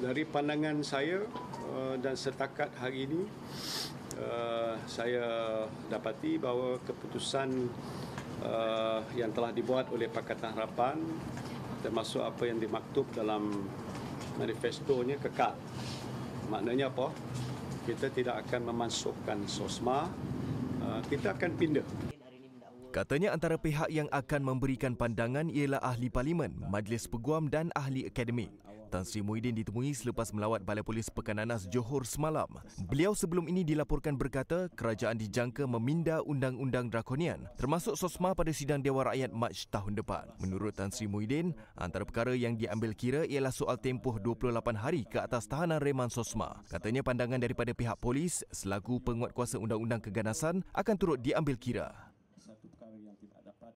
dari pandangan saya uh, dan setakat hari ini uh, saya dapati bahawa keputusan uh, yang telah dibuat oleh Pakatan Harapan termasuk apa yang dimaktub dalam manifestonya kekal. Maknanya apa? Kita tidak akan memasukkan SOSMA, kita akan pindah. Katanya antara pihak yang akan memberikan pandangan ialah ahli parlimen, majlis peguam dan ahli akademik. Tan Sri Muhyiddin ditemui selepas melawat Balai Polis Pekananas Johor semalam. Beliau sebelum ini dilaporkan berkata kerajaan dijangka meminda undang-undang drakonian termasuk SOSMA pada sidang Dewan Rakyat Mac tahun depan. Menurut Tan Sri Muhyiddin, antara perkara yang diambil kira ialah soal tempoh 28 hari ke atas tahanan reman SOSMA. Katanya pandangan daripada pihak polis selaku penguatkuasa undang-undang keganasan akan turut diambil kira.